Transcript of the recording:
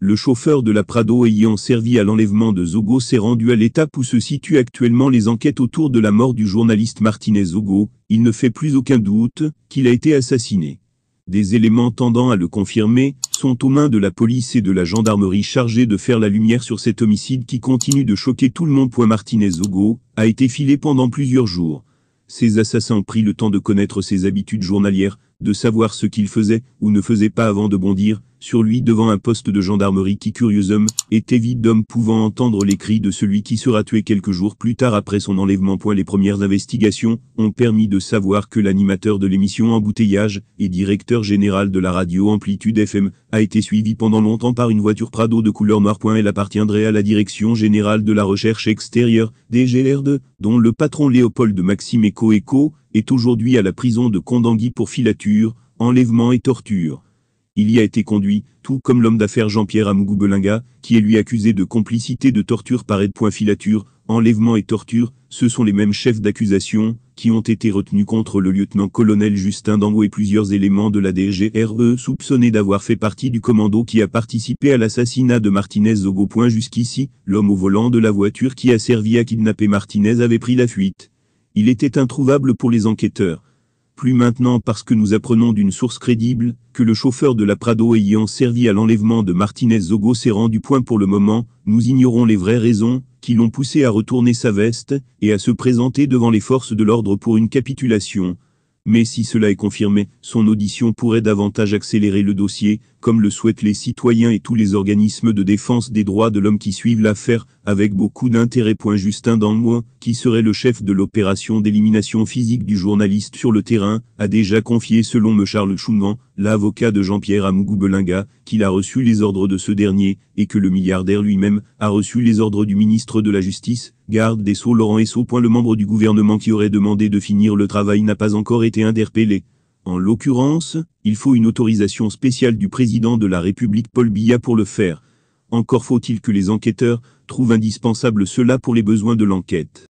le chauffeur de la Prado ayant servi à l'enlèvement de Zogo s'est rendu à l'étape où se situent actuellement les enquêtes autour de la mort du journaliste Martinez Zogo, il ne fait plus aucun doute qu'il a été assassiné. Des éléments tendant à le confirmer sont aux mains de la police et de la gendarmerie chargés de faire la lumière sur cet homicide qui continue de choquer tout le monde. Martinez Zogo a été filé pendant plusieurs jours. Ces assassins ont pris le temps de connaître ses habitudes journalières, de savoir ce qu'il faisait ou ne faisait pas avant de bondir, sur lui devant un poste de gendarmerie qui, homme, était vide d'homme pouvant entendre les cris de celui qui sera tué quelques jours plus tard après son enlèvement. Point les premières investigations ont permis de savoir que l'animateur de l'émission Embouteillage et directeur général de la radio Amplitude FM a été suivi pendant longtemps par une voiture Prado de couleur noire. elle appartiendrait à la Direction Générale de la Recherche Extérieure, DGR2, dont le patron Léopold Maxime Eco est aujourd'hui à la prison de Condangui pour filature, enlèvement et torture il y a été conduit, tout comme l'homme d'affaires Jean-Pierre amougou qui est lui accusé de complicité de torture par aide point filature, enlèvement et torture, ce sont les mêmes chefs d'accusation, qui ont été retenus contre le lieutenant-colonel Justin Dango et plusieurs éléments de la DGRE soupçonnés d'avoir fait partie du commando qui a participé à l'assassinat de Martinez au jusqu'ici, l'homme au volant de la voiture qui a servi à kidnapper Martinez avait pris la fuite. Il était introuvable pour les enquêteurs plus maintenant parce que nous apprenons d'une source crédible que le chauffeur de la Prado ayant servi à l'enlèvement de Martinez Zogo s'est rendu point pour le moment, nous ignorons les vraies raisons qui l'ont poussé à retourner sa veste et à se présenter devant les forces de l'ordre pour une capitulation. Mais si cela est confirmé, son audition pourrait davantage accélérer le dossier, comme le souhaitent les citoyens et tous les organismes de défense des droits de l'homme qui suivent l'affaire, avec beaucoup d'intérêt. Justin Danmois, qui serait le chef de l'opération d'élimination physique du journaliste sur le terrain, a déjà confié selon me Charles Chouman, l'avocat de Jean-Pierre Amougou-Belinga, qu'il a reçu les ordres de ce dernier, et que le milliardaire lui-même a reçu les ordres du ministre de la Justice, garde des Sceaux Laurent Essot. Le membre du gouvernement qui aurait demandé de finir le travail n'a pas encore été interpellé. En l'occurrence, il faut une autorisation spéciale du président de la République Paul Biya pour le faire. Encore faut-il que les enquêteurs trouvent indispensable cela pour les besoins de l'enquête.